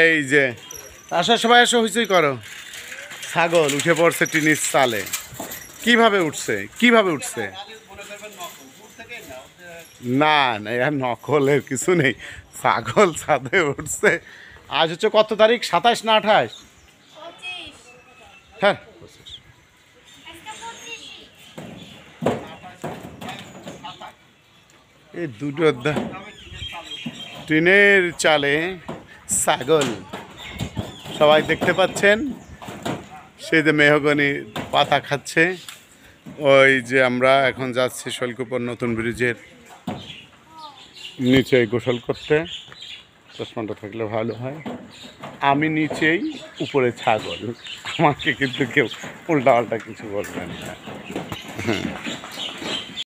এই যে আসার সবাই এসে হইচই করো ছাগল উঠে পড়ছে টিনিস চালে কিভাবে উঠছে কিভাবে উঠছে না না নকলের কিছু নেই ছাগল ছাদে উঠছে আজ হচ্ছে কত তারিখ সাতাশ না আঠাশ হ্যাঁ এই দুটো ট্রেনের চালে ছাগল সবাই দেখতে পাচ্ছেন সেই যে মেহগনি পাতা খাচ্ছে ওই যে আমরা এখন যাচ্ছি শৈলকুপুর নতুন ব্রিজের নিচে গোসল করতে চশমাটা থাকলে ভালো হয় আমি নিচেই উপরে ছাগল আমাকে কিন্তু কেউ উল্টা পাল্টা কিছু বলবেন না হ্যাঁ